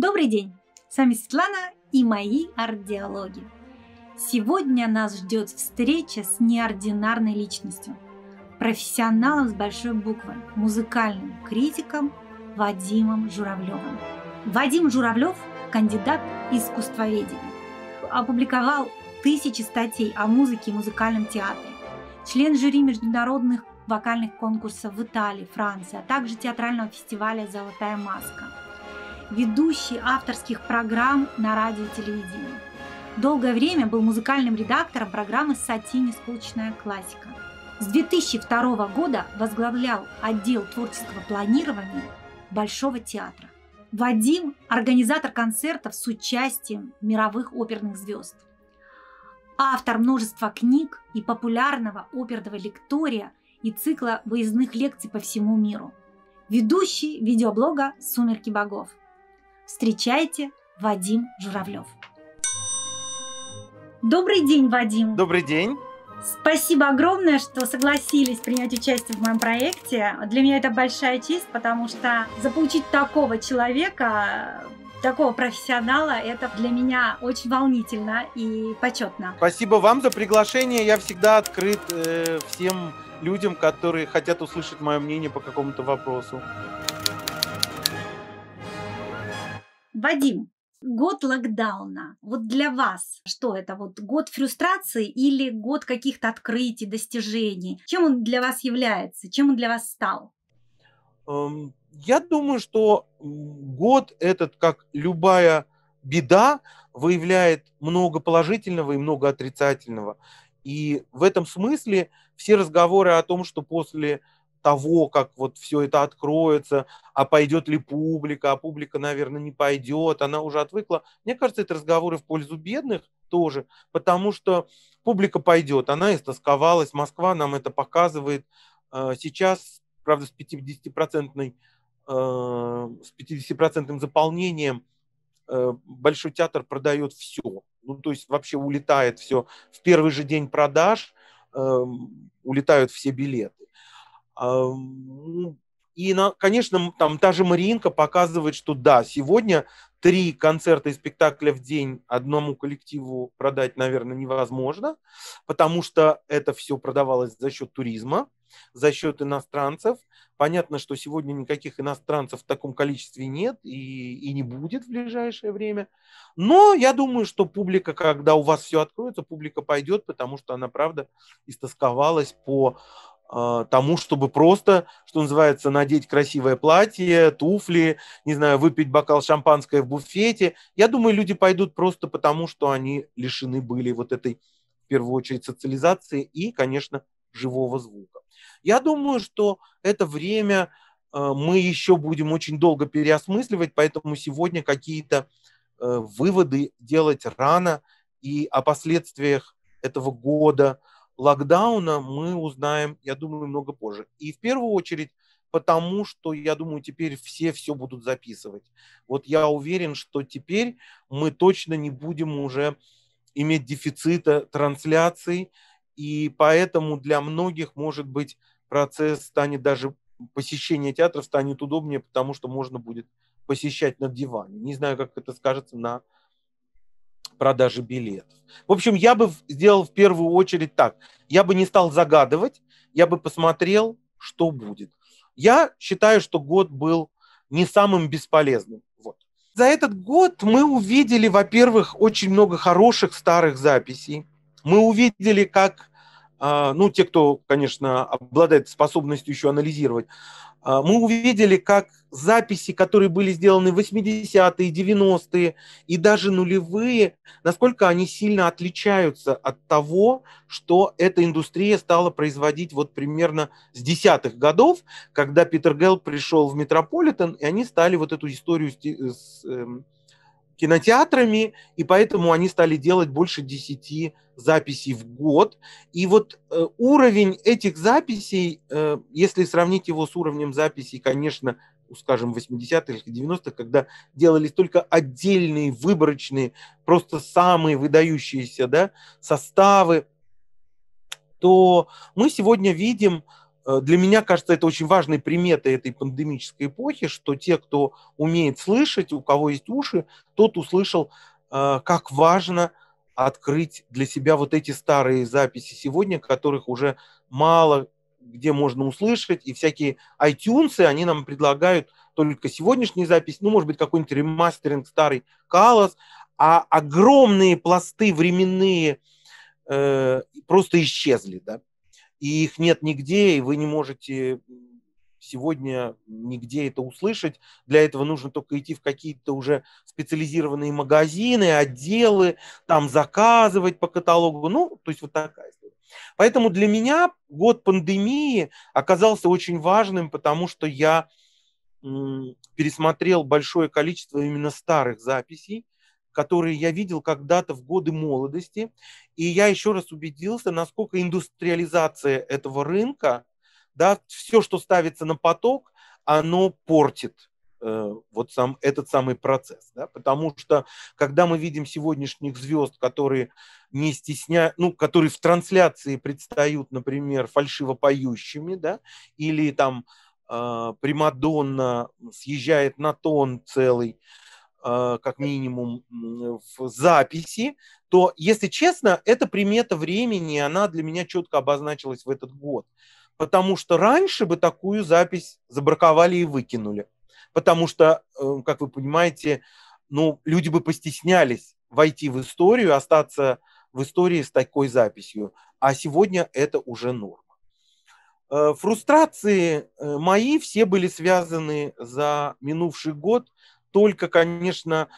Добрый день! С вами Светлана и мои арт-диалоги. Сегодня нас ждет встреча с неординарной личностью, профессионалом с большой буквы, музыкальным критиком Вадимом Журавлевым. Вадим Журавлев – кандидат искусствоведения. Опубликовал тысячи статей о музыке и музыкальном театре. Член жюри международных вокальных конкурсов в Италии, Франции, а также театрального фестиваля «Золотая маска» ведущий авторских программ на радио и телевидении. Долгое время был музыкальным редактором программы «Сатини. Скучная классика». С 2002 года возглавлял отдел творческого планирования Большого театра. Вадим – организатор концертов с участием мировых оперных звезд. Автор множества книг и популярного оперного лектория и цикла выездных лекций по всему миру. Ведущий видеоблога «Сумерки богов». Встречайте, Вадим Журавлев. Добрый день, Вадим. Добрый день. Спасибо огромное, что согласились принять участие в моем проекте. Для меня это большая честь, потому что заполучить такого человека такого профессионала, это для меня очень волнительно и почетно. Спасибо вам за приглашение. Я всегда открыт э, всем людям, которые хотят услышать мое мнение по какому-то вопросу. Вадим, год локдауна, вот для вас что это? Вот год фрустрации или год каких-то открытий, достижений? Чем он для вас является? Чем он для вас стал? Эм, я думаю, что год этот, как любая беда, выявляет много положительного и много отрицательного. И в этом смысле все разговоры о том, что после того, как вот все это откроется, а пойдет ли публика, а публика, наверное, не пойдет, она уже отвыкла. Мне кажется, это разговоры в пользу бедных тоже, потому что публика пойдет, она истосковалась, Москва нам это показывает. Э, сейчас, правда, с 50 э, с 50% заполнением э, Большой театр продает все. Ну, то есть вообще улетает все. В первый же день продаж эм, улетают все билеты. И, конечно, там та же Мариинка показывает, что да, сегодня три концерта и спектакля в день одному коллективу продать, наверное, невозможно, потому что это все продавалось за счет туризма, за счет иностранцев. Понятно, что сегодня никаких иностранцев в таком количестве нет и, и не будет в ближайшее время. Но я думаю, что публика, когда у вас все откроется, публика пойдет, потому что она, правда, истосковалась по а, тому, чтобы просто, что называется, надеть красивое платье, туфли, не знаю, выпить бокал шампанское в буфете. Я думаю, люди пойдут просто потому, что они лишены были вот этой, в первую очередь, социализации и, конечно, живого звука. Я думаю, что это время а, мы еще будем очень долго переосмысливать, поэтому сегодня какие-то э, выводы делать рано и о последствиях этого года – локдауна мы узнаем, я думаю, много позже. И в первую очередь потому что, я думаю, теперь все все будут записывать. Вот я уверен, что теперь мы точно не будем уже иметь дефицита трансляций, и поэтому для многих, может быть, процесс станет даже посещение театров станет удобнее, потому что можно будет посещать на диване. Не знаю, как это скажется на продажи билетов. В общем, я бы сделал в первую очередь так. Я бы не стал загадывать, я бы посмотрел, что будет. Я считаю, что год был не самым бесполезным. Вот. За этот год мы увидели, во-первых, очень много хороших старых записей. Мы увидели, как а, ну, те, кто, конечно, обладает способностью еще анализировать, а, мы увидели, как записи, которые были сделаны в 80-е, 90-е и даже нулевые, насколько они сильно отличаются от того, что эта индустрия стала производить вот примерно с десятых годов, когда Питер Гелл пришел в Метрополитен, и они стали вот эту историю с эм, кинотеатрами, и поэтому они стали делать больше 10 записей в год. И вот э, уровень этих записей, э, если сравнить его с уровнем записей, конечно, скажем, 80-х или 90-х, когда делались только отдельные, выборочные, просто самые выдающиеся да, составы, то мы сегодня видим Э, для меня кажется, это очень важной приметы этой пандемической эпохи, что те, кто умеет слышать, у кого есть уши, тот услышал, э, как важно открыть для себя вот эти старые записи сегодня, которых уже мало где можно услышать, и всякие iTunes, они нам предлагают только сегодняшние записи, ну, может быть, какой-нибудь ремастеринг старый Калос, а огромные пласты временные э, просто исчезли, да и их нет нигде, и вы не можете сегодня нигде это услышать. Для этого нужно только идти в какие-то уже специализированные магазины, отделы, там заказывать по каталогу. Ну, то есть вот такая история. Поэтому для меня год пандемии оказался очень важным, потому что я пересмотрел большое количество именно старых записей, которые я видел когда-то в годы молодости. И я еще раз убедился, насколько индустриализация этого рынка, да, все, что ставится на поток, оно портит э, вот сам этот самый процесс, да, потому что когда мы видим сегодняшних звезд, которые не стесня, ну, которые в трансляции предстают, например, фальшиво поющими, да, или там э, Примадонна съезжает на тон целый, э, как минимум, Э, в записи, то, если честно, эта примета времени, она для меня четко обозначилась в этот год. Потому что раньше бы такую запись забраковали и выкинули. Потому что, э, как вы понимаете, ну, люди бы постеснялись войти в историю, остаться в истории с такой записью. А сегодня это уже норма. Э, фрустрации мои все были связаны за минувший год только, конечно,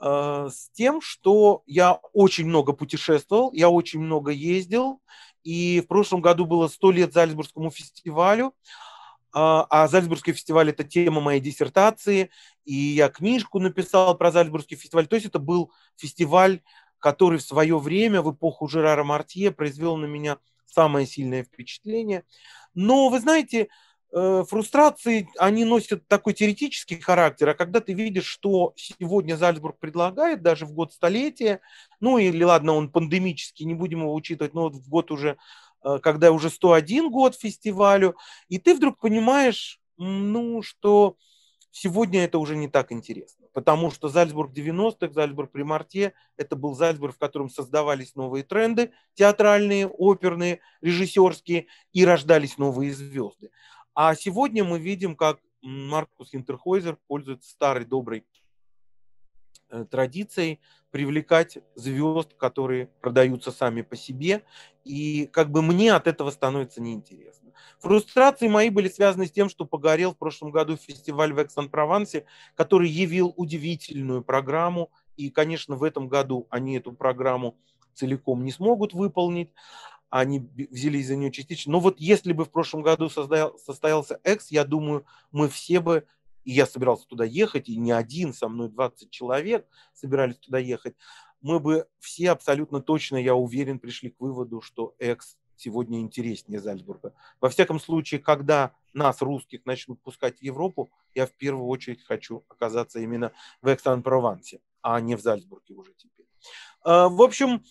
Э, с тем, что я очень много путешествовал, я очень много ездил, и в прошлом году было 100 лет Зальцбургскому фестивалю, а, а Зальцбургский фестиваль – это тема моей диссертации, и я книжку написал про Зальцбургский фестиваль. То есть это был фестиваль, который в свое время, в эпоху Жерара Мартье, произвел на меня самое сильное впечатление. Но, вы знаете, Э, фрустрации, они носят такой теоретический характер, а когда ты видишь, что сегодня Зальцбург предлагает, даже в год столетия, ну или ладно, он пандемический, не будем его учитывать, но вот в год уже, э, когда уже 101 год фестивалю, и ты вдруг понимаешь, ну, что сегодня это уже не так интересно, потому что Зальцбург 90-х, Зальцбург при Марте, это был Зальцбург, в котором создавались новые тренды театральные, оперные, режиссерские, и рождались новые звезды. А сегодня мы видим, как Маркус Хинтерхойзер пользуется старой доброй э, традицией привлекать звезд, которые продаются сами по себе. И как бы мне от этого становится неинтересно. Фрустрации мои были связаны с тем, что погорел в прошлом году фестиваль в Экс-Ан-Провансе, который явил удивительную программу. И, конечно, в этом году они эту программу целиком не смогут выполнить они взялись за нее частично. Но вот если бы в прошлом году состоялся экс, я думаю, мы все бы, и я собирался туда ехать, и не один, со мной 20 человек собирались туда ехать, мы бы все абсолютно точно, я уверен, пришли к выводу, что экс сегодня интереснее Зальцбурга. Во всяком случае, когда нас, русских, начнут пускать в Европу, я в первую очередь хочу оказаться именно в Экс-Ан-Провансе, а не в Зальцбурге уже теперь. А, в общем,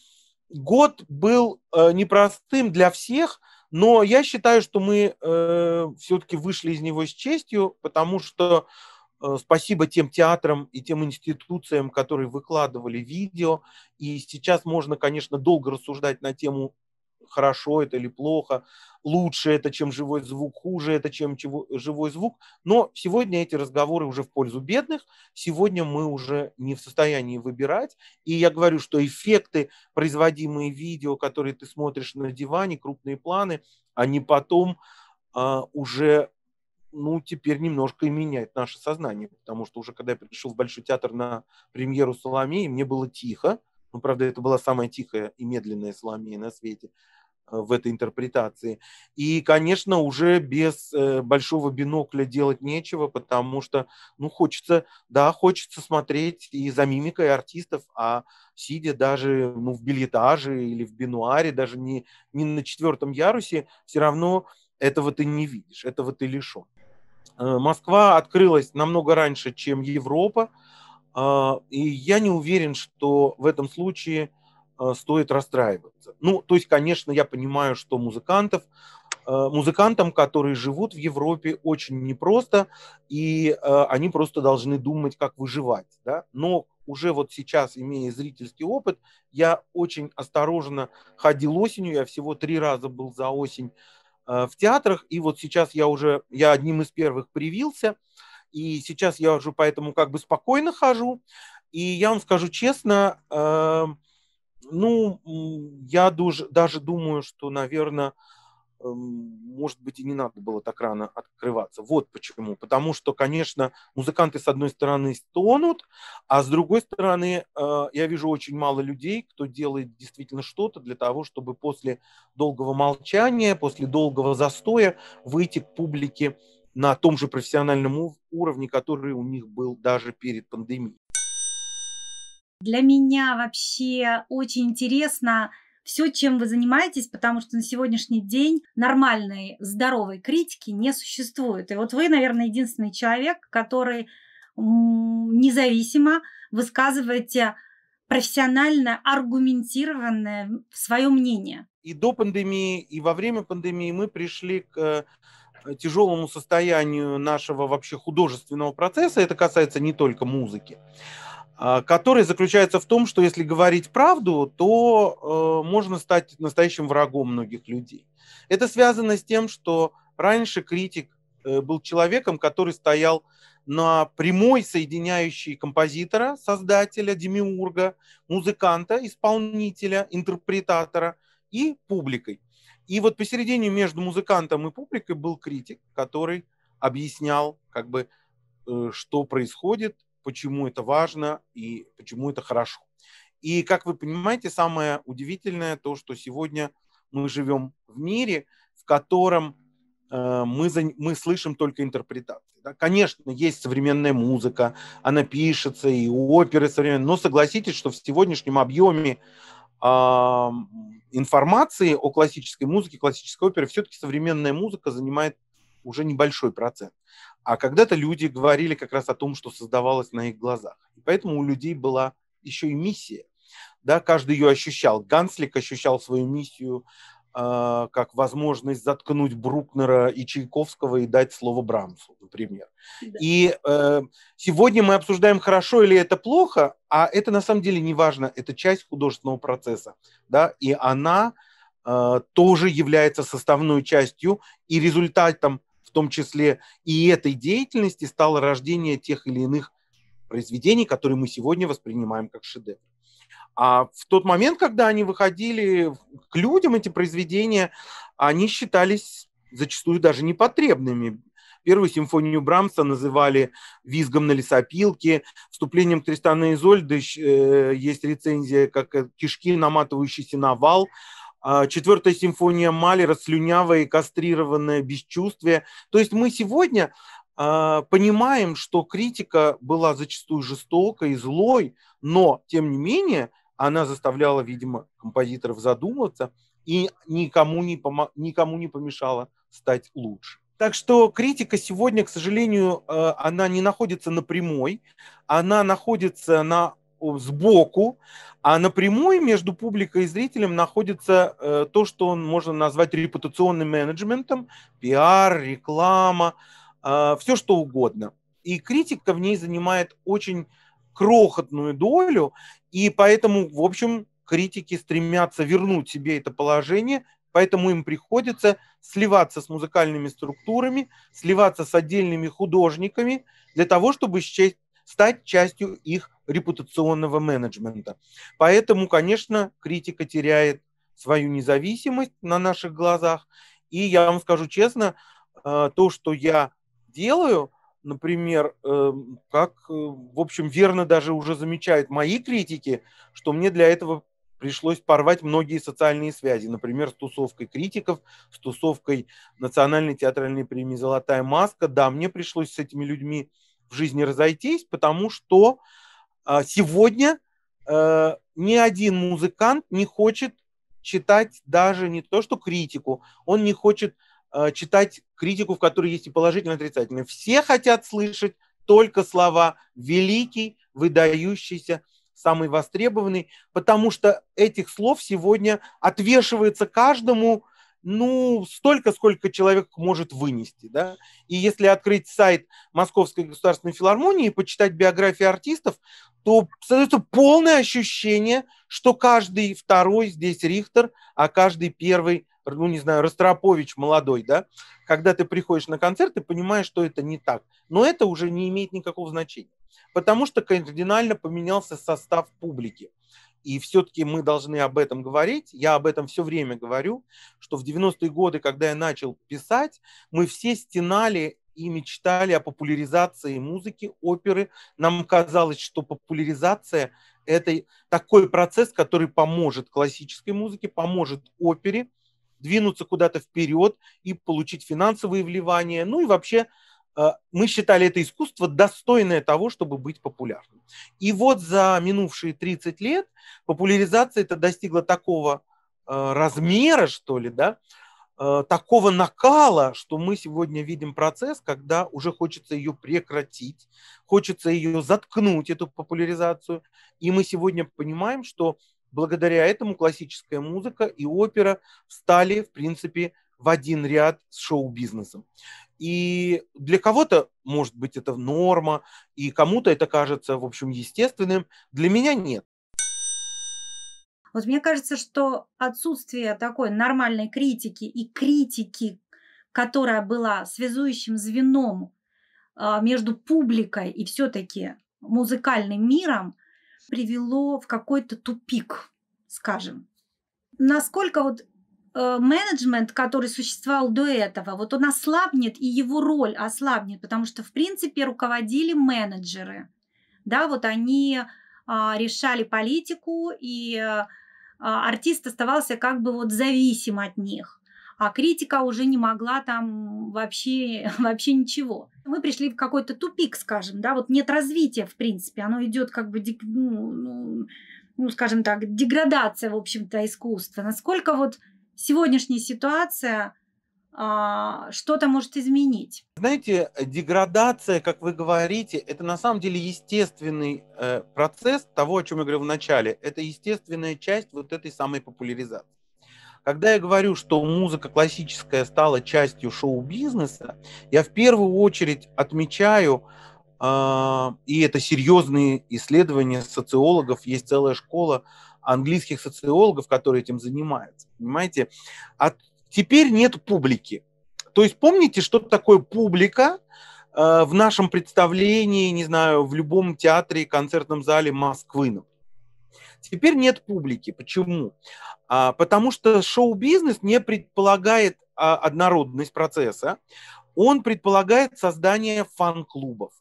год был э, непростым для всех, но я считаю, что мы э, все-таки вышли из него с честью, потому что э, спасибо тем театрам и тем институциям, которые выкладывали видео. И сейчас можно, конечно, долго рассуждать на тему хорошо это или плохо, лучше это, чем живой звук, хуже это, чем чего, живой звук. Но сегодня эти разговоры уже в пользу бедных, сегодня мы уже не в состоянии выбирать. И я говорю, что эффекты, производимые видео, которые ты смотришь на диване, крупные планы, они потом а, уже ну, теперь немножко и меняет наше сознание, потому что уже когда я пришел в Большой театр на премьеру Соломеи, мне было тихо, ну, правда, это была самая тихая и медленная Соломея на свете, Э, в этой интерпретации. И, конечно, уже без э, большого бинокля делать нечего, потому что, ну, хочется, да, хочется смотреть и за мимикой артистов, а сидя даже ну, в билетаже или в бинуаре, даже не, не на четвертом ярусе, все равно этого ты не видишь, этого ты лишен. Э, Москва открылась намного раньше, чем Европа, а, и я не уверен, что в этом случае – Э, стоит расстраиваться. Ну, то есть, конечно, я понимаю, что музыкантов, э, музыкантам, которые живут в Европе, очень непросто, и э, они просто должны думать, как выживать. Да? Но уже вот сейчас, имея зрительский опыт, я очень осторожно ходил осенью, я всего три раза был за осень в театрах, и вот сейчас я уже, я одним из первых привился, и сейчас я уже поэтому как бы спокойно хожу, и я вам скажу честно, эм, ну, я даже думаю, что, наверное, эм, может быть, и не надо было так рано открываться. Вот почему. Потому что, конечно, музыканты, с одной стороны, стонут, а с другой стороны, э, я вижу очень мало людей, кто делает действительно что-то для того, чтобы после долгого молчания, после долгого застоя выйти к публике на том же профессиональном уровне, который у них был даже перед пандемией. Для меня вообще очень интересно все, чем вы занимаетесь, потому что на сегодняшний день нормальной, здоровой критики не существует. И вот вы, наверное, единственный человек, который независимо высказываете профессионально аргументированное свое мнение. И до пандемии, и во время пандемии мы пришли к э, тяжелому состоянию нашего вообще художественного процесса. Это касается не только музыки. А, который заключается в том, что если говорить правду, то э, можно стать настоящим врагом многих людей. Это связано с тем, что раньше критик э, был человеком, который стоял на прямой соединяющей композитора, создателя, демиурга, музыканта, исполнителя, интерпретатора и публикой. И вот посередине между музыкантом и публикой был критик, который объяснял, как бы, э, что происходит, почему это важно и почему это хорошо. И, как вы понимаете, самое удивительное то, что сегодня мы живем в мире, в котором э, мы, за, мы слышим только интерпретации. Да? Конечно, есть современная музыка, она пишется, и оперы современные, но согласитесь, что в сегодняшнем объеме э, информации о классической музыке, классической опере, все-таки современная музыка занимает уже небольшой процент. А когда-то люди говорили как раз о том, что создавалось на их глазах. И поэтому у людей была еще и миссия. Да, каждый ее ощущал. Ганслик ощущал свою миссию э, как возможность заткнуть Брукнера и Чайковского и дать слово Брамсу, например. Да. И э, сегодня мы обсуждаем, хорошо или это плохо, а это на самом деле не важно. Это часть художественного процесса. Да, и она э, тоже является составной частью и результатом в том числе и этой деятельности, стало рождение тех или иных произведений, которые мы сегодня воспринимаем как шедевр. А в тот момент, когда они выходили к людям, эти произведения, они считались зачастую даже непотребными. Первую симфонию Брамса называли визгом на лесопилке, вступлением Тристана Изольды э, есть рецензия, как кишки, наматывающийся на вал – а, четвертая симфония Малера, слюнявое и кастрированное бесчувствие. То есть мы сегодня а, понимаем, что критика была зачастую жестокой злой, но, тем не менее, она заставляла, видимо, композиторов задуматься и никому не, помо- никому не помешала стать лучше. Так что критика сегодня, к сожалению, а, она не находится на прямой, она находится на сбоку, а напрямую между публикой и зрителем находится э, то, что можно назвать репутационным менеджментом, пиар, реклама, э, все что угодно. И критика в ней занимает очень крохотную долю, и поэтому, в общем, критики стремятся вернуть себе это положение, поэтому им приходится сливаться с музыкальными структурами, сливаться с отдельными художниками для того, чтобы стать частью их репутационного менеджмента. Поэтому, конечно, критика теряет свою независимость на наших глазах. И я вам скажу честно, э, то, что я делаю, например, э, как, э, в общем, верно даже уже замечают мои критики, что мне для этого пришлось порвать многие социальные связи, например, с тусовкой критиков, с тусовкой Национальной театральной премии «Золотая маска». Да, мне пришлось с этими людьми в жизни разойтись, потому что а, сегодня э, ни один музыкант не хочет читать даже не то, что критику, он не хочет э, читать критику, в которой есть и положительное, и отрицательное. Все хотят слышать только слова «великий», «выдающийся», «самый востребованный», потому что этих слов сегодня отвешивается каждому ну, столько, сколько человек может вынести. Да? И если открыть сайт Московской государственной филармонии и почитать биографии артистов, то создается полное ощущение, что каждый второй здесь Рихтер, а каждый первый, ну не знаю, Ростропович молодой, да, когда ты приходишь на концерт, ты понимаешь, что это не так. Но это уже не имеет никакого значения, потому что кардинально поменялся состав публики. И все-таки мы должны об этом говорить. Я об этом все время говорю, что в 90-е годы, когда я начал писать, мы все стенали и мечтали о популяризации музыки, оперы. Нам казалось, что популяризация – это такой процесс, который поможет классической музыке, поможет опере двинуться куда-то вперед и получить финансовые вливания. Ну и вообще э, мы считали это искусство достойное того, чтобы быть популярным. И вот за минувшие 30 лет популяризация это достигла такого э, размера, что ли, да, Э, такого накала, что мы сегодня видим процесс, когда уже хочется ее прекратить, хочется ее заткнуть, эту популяризацию. И мы сегодня понимаем, что благодаря этому классическая музыка и опера встали, в принципе, в один ряд с шоу-бизнесом. И для кого-то, может быть, это норма, и кому-то это кажется, в общем, естественным. Для меня нет. Вот мне кажется, что отсутствие такой нормальной критики и критики, которая была связующим звеном а, между публикой и все-таки музыкальным миром, привело в какой-то тупик, скажем. Насколько вот э, менеджмент, который существовал до этого, вот он ослабнет, и его роль ослабнет, потому что, в принципе, руководили менеджеры. Да, вот они а, решали политику, и а, артист оставался как бы вот зависим от них. А критика уже не могла там вообще, вообще ничего. Мы пришли в какой-то тупик, скажем, да, вот нет развития, в принципе, оно идет как бы, ну, ну, ну, скажем так, деградация, в общем-то, искусства. Насколько вот сегодняшняя ситуация а, что-то может изменить. Знаете, деградация, как вы говорите, это на самом деле естественный э, процесс того, о чем я говорил в начале. Это естественная часть вот этой самой популяризации. Когда я говорю, что музыка классическая стала частью шоу-бизнеса, я в первую очередь отмечаю, а, и это серьезные исследования социологов, есть целая школа английских социологов, которые этим занимаются, понимаете, о Теперь нет публики. То есть помните, что такое публика э, в нашем представлении, не знаю, в любом театре, концертном зале Москвы, Теперь нет публики. Почему? А, потому что шоу-бизнес не предполагает а, однородность процесса. Он предполагает создание фан-клубов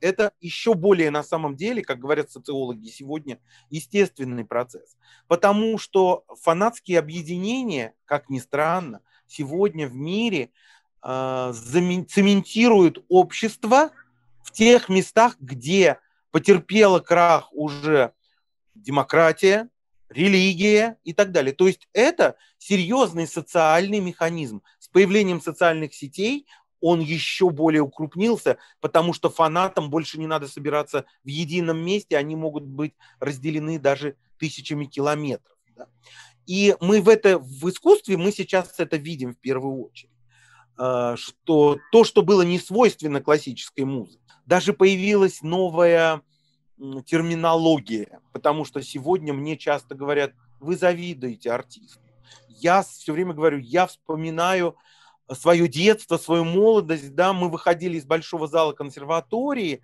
это еще более на самом деле, как говорят социологи сегодня, естественный процесс. Потому что фанатские объединения, как ни странно, сегодня в мире э, цементируют общество в тех местах, где потерпела крах уже демократия, религия и так далее. То есть это серьезный социальный механизм. С появлением социальных сетей он еще более укрупнился, потому что фанатам больше не надо собираться в едином месте, они могут быть разделены даже тысячами километров. Да? И мы в, это, в искусстве мы сейчас это видим в первую очередь, а, что то, что было не свойственно классической музыке, даже появилась новая терминология, потому что сегодня мне часто говорят, вы завидуете артисту. Я все время говорю, я вспоминаю свое детство, свою молодость, да, мы выходили из большого зала консерватории,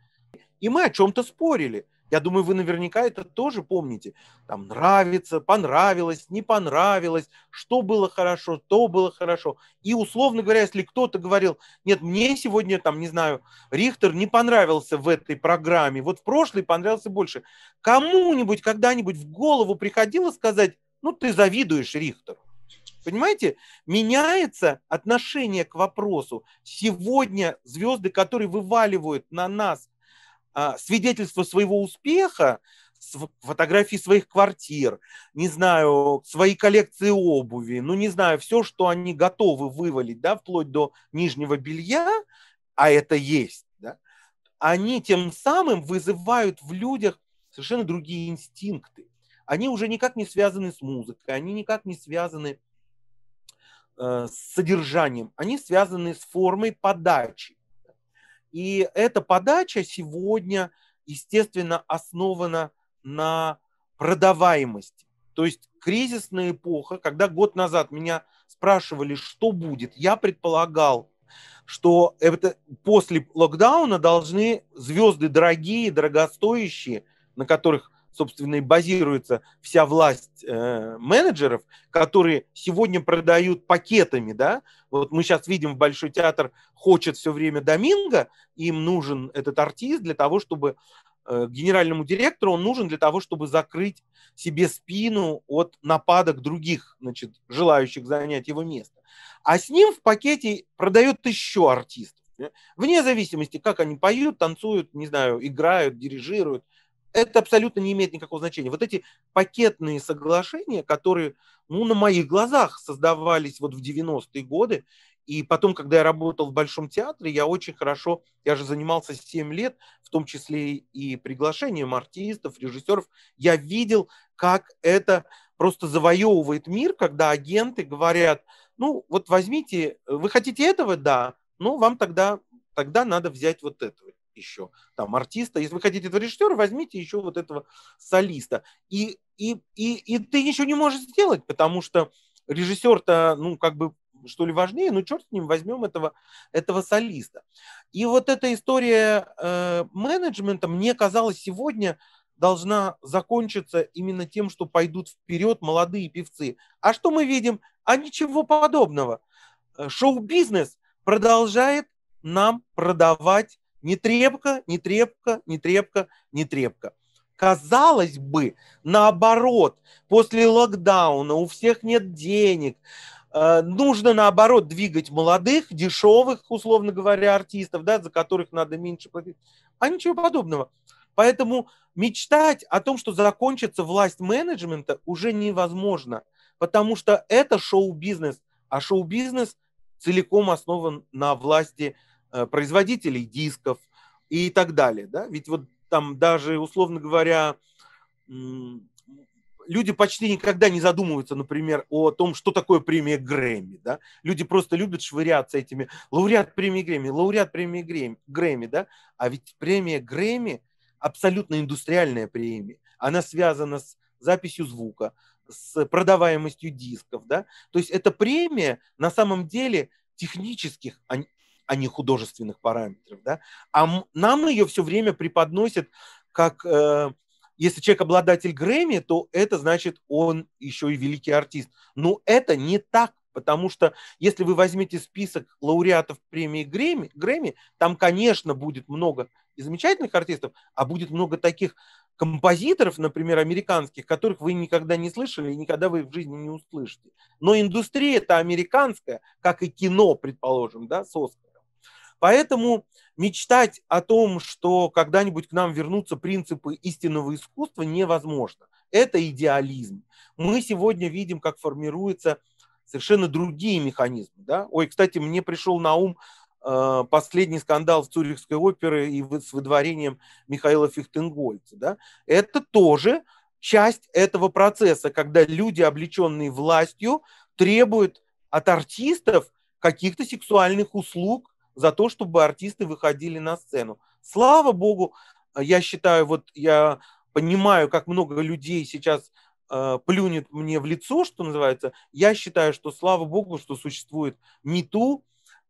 и мы о чем-то спорили. Я думаю, вы наверняка это тоже помните. Там нравится, понравилось, не понравилось, что было хорошо, то было хорошо. И условно говоря, если кто-то говорил, нет, мне сегодня, там, не знаю, Рихтер не понравился в этой программе, вот в прошлой понравился больше. Кому-нибудь когда-нибудь в голову приходило сказать, ну, ты завидуешь Рихтеру. Понимаете, меняется отношение к вопросу. Сегодня звезды, которые вываливают на нас а, свидетельство своего успеха, фотографии своих квартир, не знаю, свои коллекции обуви, ну не знаю, все, что они готовы вывалить, да, вплоть до нижнего белья, а это есть, да, они тем самым вызывают в людях совершенно другие инстинкты. Они уже никак не связаны с музыкой, они никак не связаны Э, с содержанием, они связаны с формой подачи. И эта подача сегодня, естественно, основана на продаваемости. То есть кризисная эпоха, когда год назад меня спрашивали, что будет, я предполагал, что это после локдауна должны звезды дорогие, дорогостоящие, на которых собственно, и базируется вся власть э, менеджеров, которые сегодня продают пакетами, да, вот мы сейчас видим, Большой театр хочет все время Доминго, им нужен этот артист для того, чтобы э, генеральному директору он нужен для того, чтобы закрыть себе спину от нападок других, значит, желающих занять его место. А с ним в пакете продает еще артистов. Вне зависимости, как они поют, танцуют, не знаю, играют, дирижируют – это абсолютно не имеет никакого значения. Вот эти пакетные соглашения, которые ну, на моих глазах создавались вот в 90-е годы, и потом, когда я работал в Большом театре, я очень хорошо, я же занимался 7 лет, в том числе и приглашением артистов, режиссеров, я видел, как это просто завоевывает мир, когда агенты говорят, ну вот возьмите, вы хотите этого, да, ну вам тогда, тогда надо взять вот этого еще там артиста. Если вы хотите этого режиссера, возьмите еще вот этого солиста. И, и, и, и ты ничего не можешь сделать, потому что режиссер-то, ну, как бы что ли важнее, ну черт с ним, возьмем этого, этого солиста. И вот эта история э, менеджмента, мне казалось, сегодня должна закончиться именно тем, что пойдут вперед молодые певцы. А что мы видим? А ничего подобного. Э, шоу-бизнес продолжает нам продавать не трепка, не трепка, не трепка, не трепка. Казалось бы, наоборот, после локдауна у всех нет денег, э, нужно, наоборот, двигать молодых, дешевых, условно говоря, артистов, да, за которых надо меньше платить, а ничего подобного. Поэтому мечтать о том, что закончится власть менеджмента, уже невозможно, потому что это шоу-бизнес, а шоу-бизнес целиком основан на власти Э, производителей дисков и так далее. Да? Ведь вот там даже, условно говоря, люди почти никогда не задумываются, например, о том, что такое премия Грэмми. Да? Люди просто любят швыряться этими лауреат премии Грэмми, лауреат премии Грэмми, Грэмми да? а ведь премия Грэмми абсолютно индустриальная премия. Она связана с записью звука, с продаваемостью дисков. Да? То есть это премия на самом деле технических, а не художественных параметров. Да? А нам ее все время преподносят как... Э, если человек обладатель Грэмми, то это значит, он еще и великий артист. Но это не так, потому что если вы возьмете список лауреатов премии Грэмми, Грэмми там, конечно, будет много и замечательных артистов, а будет много таких композиторов, например, американских, которых вы никогда не слышали и никогда вы в жизни не услышите. Но индустрия это американская, как и кино, предположим, да, с Оскар. Поэтому мечтать о том, что когда-нибудь к нам вернутся принципы истинного искусства, невозможно. Это идеализм. Мы сегодня видим, как формируются совершенно другие механизмы. Да? Ой, кстати, мне пришел на ум э, последний скандал в Цюрихской опере и с выдворением Михаила Фихтенгольца. Да? Это тоже часть этого процесса, когда люди, облеченные властью, требуют от артистов каких-то сексуальных услуг, за то, чтобы артисты выходили на сцену. Слава богу, я считаю, вот я понимаю, как много людей сейчас э, плюнет мне в лицо, что называется. Я считаю, что слава богу, что существует МИТУ,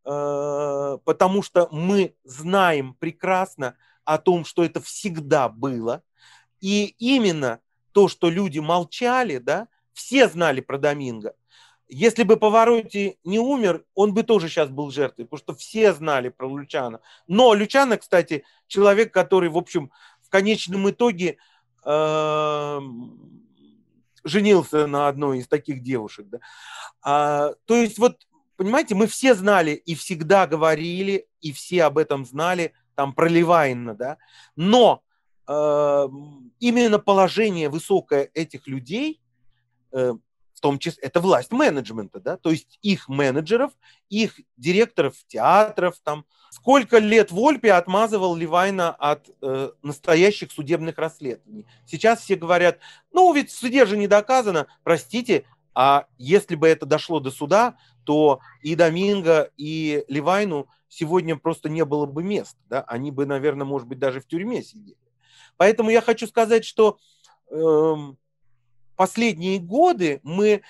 э, потому что мы знаем прекрасно о том, что это всегда было. И именно то, что люди молчали, да, все знали про Доминго, если бы Повороти не умер, он бы тоже сейчас был жертвой, потому что все знали про Лючана. Но Лючана, кстати, человек, который, в общем, в конечном итоге эм, женился на одной из таких девушек. Да. А, то есть вот, понимаете, мы все знали и всегда говорили, и все об этом знали, там, проливайно, да. Но э, именно положение высокое этих людей э, – в том числе, это власть менеджмента, да, то есть их менеджеров, их директоров театров, там, сколько лет Вольпе отмазывал Ливайна от э, настоящих судебных расследований. Сейчас все говорят, ну, ведь в суде же не доказано, простите, а если бы это дошло до суда, то и Доминго, и Ливайну сегодня просто не было бы мест, да, они бы, наверное, может быть, даже в тюрьме сидели. Поэтому я хочу сказать, что... Э, последние годы мы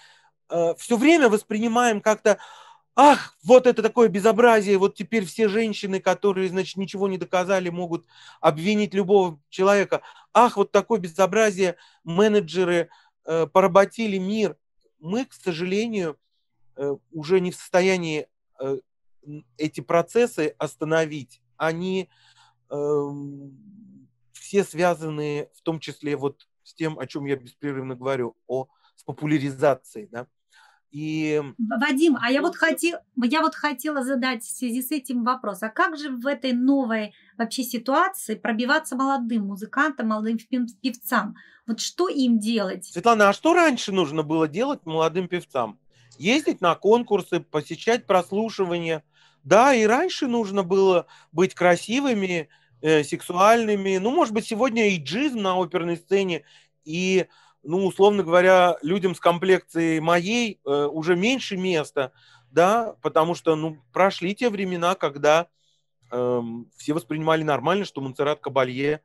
э, все время воспринимаем как-то, ах, вот это такое безобразие, вот теперь все женщины, которые, значит, ничего не доказали, могут обвинить любого человека. Ах, вот такое безобразие, менеджеры э, поработили мир. Мы, к сожалению, э, уже не в состоянии э, эти процессы остановить. Они э, все связаны в том числе вот с тем, о чем я беспрерывно говорю, о с популяризацией, да. И... Вадим, а я вот, хотел, я вот хотела задать в связи с этим вопрос. А как же в этой новой вообще ситуации пробиваться молодым музыкантам, молодым певцам? Вот что им делать? Светлана, а что раньше нужно было делать молодым певцам? Ездить на конкурсы, посещать прослушивания. Да, и раньше нужно было быть красивыми, Э, сексуальными. Ну, может быть, сегодня и эйджизм на оперной сцене и, ну, условно говоря, людям с комплекцией моей э, уже меньше места, да, потому что, ну, прошли те времена, когда э, все воспринимали нормально, что Монсеррат Кабалье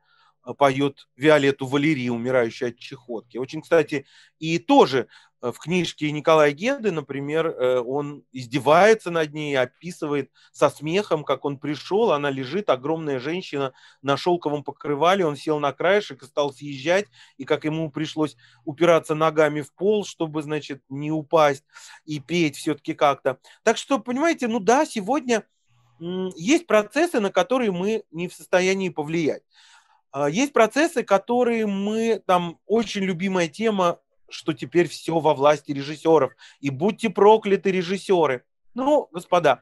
э, поет Виолетту Валерии, умирающая от чехотки. Очень, кстати, и тоже Э, в книжке Николая Геды, например, э, он издевается над ней, описывает со смехом, как он пришел, она лежит, огромная женщина на шелковом покрывале, он сел на краешек и стал съезжать, и как ему пришлось упираться ногами в пол, чтобы, значит, не упасть и петь все-таки как-то. Так что, понимаете, ну да, сегодня есть процессы, на которые мы не в состоянии повлиять. А, есть процессы, которые мы, там, очень любимая тема что теперь все во власти режиссеров. И будьте прокляты, режиссеры. Ну, господа,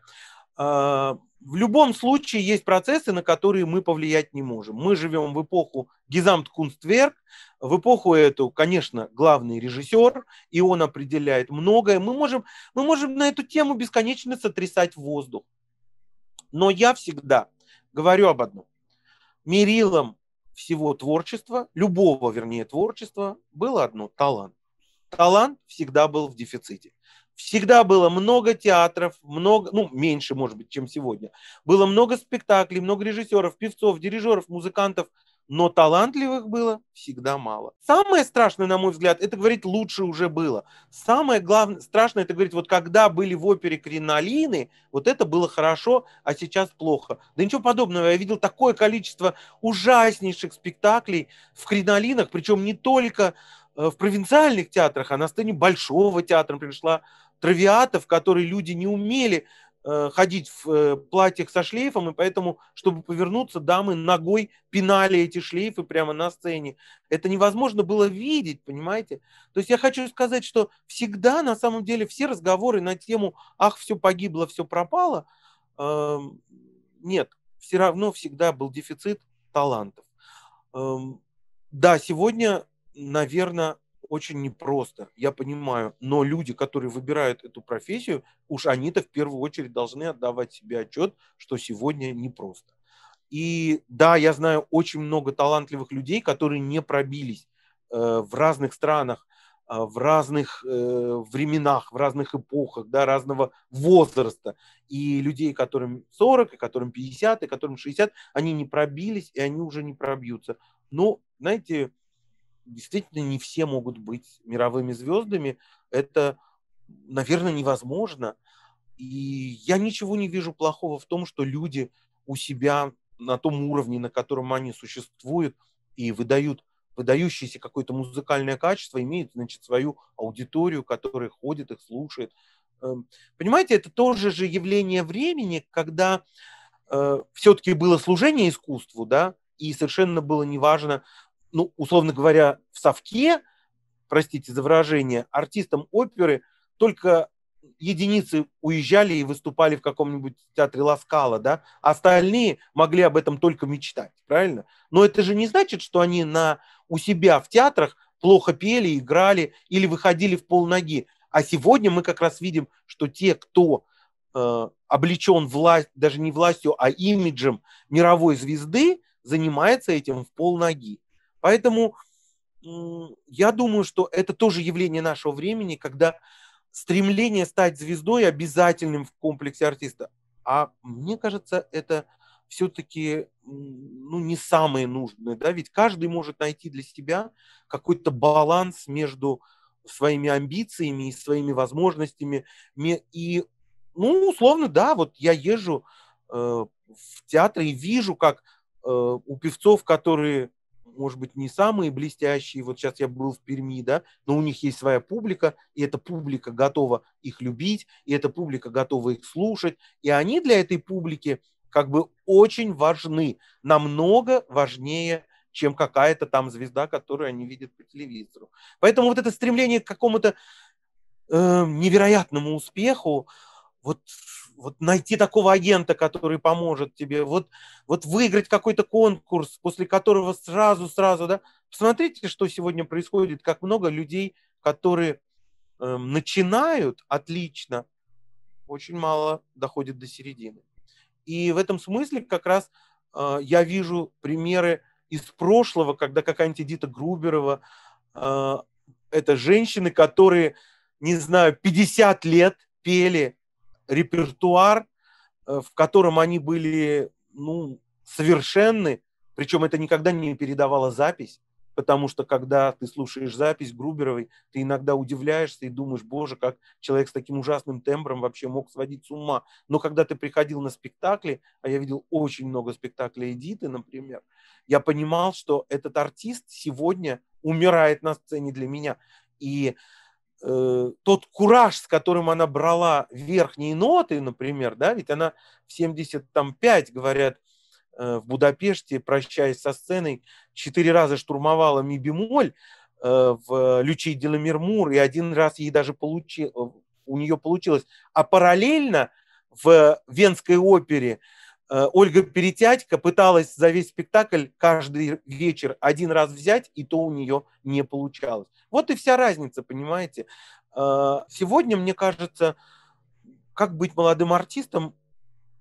э, в любом случае есть процессы, на которые мы повлиять не можем. Мы живем в эпоху Гизамт-Кунстверк, в эпоху эту, конечно, главный режиссер, и он определяет многое. Мы можем, мы можем на эту тему бесконечно сотрясать воздух. Но я всегда говорю об одном. Мерилом всего творчества, любого, вернее, творчества, было одно – талант талант всегда был в дефиците. Всегда было много театров, много, ну, меньше, может быть, чем сегодня. Было много спектаклей, много режиссеров, певцов, дирижеров, музыкантов, но талантливых было всегда мало. Самое страшное, на мой взгляд, это говорить лучше уже было. Самое главное, страшное, это говорить, вот когда были в опере кринолины, вот это было хорошо, а сейчас плохо. Да ничего подобного, я видел такое количество ужаснейших спектаклей в кринолинах, причем не только Э, в провинциальных театрах, а на сцене Большого театра пришла травиата, в которой люди не умели э, ходить в э, платьях со шлейфом, и поэтому, чтобы повернуться, дамы ногой пинали эти шлейфы прямо на сцене. Это невозможно было видеть, понимаете? То есть я хочу сказать, что всегда, на самом деле, все разговоры на тему «ах, все погибло, все пропало», эм, нет, все равно всегда был дефицит талантов. Эм, да, сегодня наверное, очень непросто, я понимаю, но люди, которые выбирают эту профессию, уж они-то в первую очередь должны отдавать себе отчет, что сегодня непросто. И да, я знаю очень много талантливых людей, которые не пробились э, в разных странах, э, в разных э, временах, в разных эпохах, да, разного возраста. И людей, которым 40, и которым 50, и которым 60, они не пробились, и они уже не пробьются. Но, ну, знаете, действительно не все могут быть мировыми звездами. Это, наверное, невозможно. И я ничего не вижу плохого в том, что люди у себя на том уровне, на котором они существуют и выдают выдающееся какое-то музыкальное качество, имеют, значит, свою аудиторию, которая ходит, их слушает. Эм, понимаете, это тоже же явление времени, когда э, все-таки было служение искусству, да, и совершенно было неважно, ну, условно говоря, в совке, простите за выражение, артистам оперы только единицы уезжали и выступали в каком-нибудь театре Ласкала, да, а остальные могли об этом только мечтать, правильно? Но это же не значит, что они на, у себя в театрах плохо пели, играли или выходили в полноги. А сегодня мы как раз видим, что те, кто э, облечен власть, даже не властью, а имиджем мировой звезды, занимается этим в полноги. Поэтому я думаю, что это тоже явление нашего времени, когда стремление стать звездой обязательным в комплексе артиста. А мне кажется, это все-таки ну, не самое нужное, Да? Ведь каждый может найти для себя какой-то баланс между своими амбициями и своими возможностями. И, ну, условно, да, вот я езжу э, в театр и вижу, как э, у певцов, которые может быть, не самые блестящие, вот сейчас я был в Перми, да, но у них есть своя публика, и эта публика готова их любить, и эта публика готова их слушать, и они для этой публики как бы очень важны, намного важнее, чем какая-то там звезда, которую они видят по телевизору. Поэтому вот это стремление к какому-то э, невероятному успеху, вот вот найти такого агента, который поможет тебе, вот, вот выиграть какой-то конкурс, после которого сразу-сразу, да, посмотрите, что сегодня происходит, как много людей, которые э, начинают отлично, очень мало доходит до середины. И в этом смысле как раз э, я вижу примеры из прошлого, когда какая-нибудь Эдита Груберова, э, это женщины, которые, не знаю, 50 лет пели репертуар, э, в котором они были ну, совершенны, причем это никогда не передавала запись, потому что когда ты слушаешь запись Груберовой, ты иногда удивляешься и думаешь, боже, как человек с таким ужасным тембром вообще мог сводить с ума. Но когда ты приходил на спектакли, а я видел очень много спектаклей Эдиты, например, я понимал, что этот артист сегодня умирает на сцене для меня. И Э, тот кураж, с которым она брала верхние ноты, например, да, ведь она в 75, говорят, э, в Будапеште, прощаясь со сценой, четыре раза штурмовала мибемоль э, в «Лючей Деламирмур», и один раз ей даже получи, у нее получилось. А параллельно в Венской опере – Э, Ольга Перетятько пыталась за весь спектакль каждый вечер один раз взять, и то у нее не получалось. Вот и вся разница, понимаете. Э, сегодня, мне кажется, как быть молодым артистом,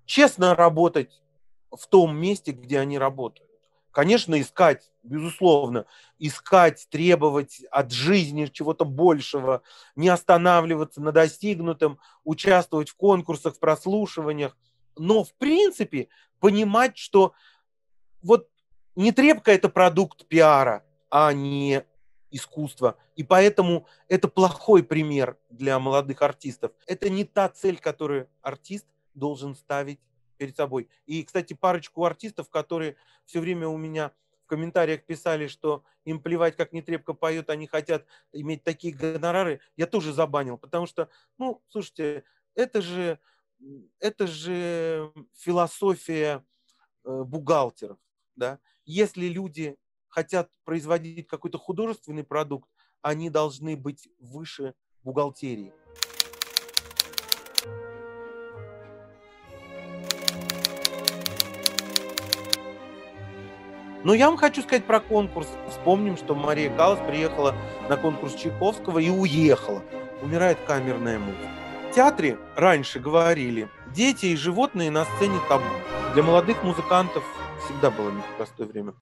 честно работать в том месте, где они работают. Конечно, искать, безусловно, искать, требовать от жизни чего-то большего, не останавливаться на достигнутом, участвовать в конкурсах, в прослушиваниях – но в принципе понимать, что вот не трепка это продукт пиара, а не искусство. И поэтому это плохой пример для молодых артистов. Это не та цель, которую артист должен ставить перед собой. И, кстати, парочку артистов, которые все время у меня в комментариях писали, что им плевать, как нетрепко поют, они хотят иметь такие гонорары, я тоже забанил, потому что, ну, слушайте, это же это же философия э, бухгалтеров. Да? Если люди хотят производить какой-то художественный продукт, они должны быть выше бухгалтерии. Но я вам хочу сказать про конкурс. Вспомним, что Мария Калас приехала на конкурс Чайковского и уехала. Умирает камерная музыка. В театре раньше говорили, дети и животные на сцене табу. Для молодых музыкантов всегда было непростое время.